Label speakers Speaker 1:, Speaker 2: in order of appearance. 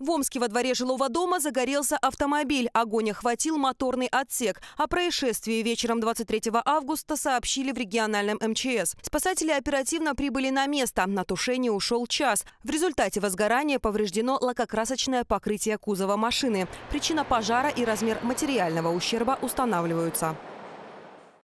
Speaker 1: В Омске во дворе жилого дома загорелся автомобиль. Огонь охватил моторный отсек. О происшествии вечером 23 августа сообщили в региональном МЧС. Спасатели оперативно прибыли на место. На тушение ушел час. В результате возгорания повреждено лакокрасочное покрытие кузова машины. Причина пожара и размер материального ущерба устанавливаются.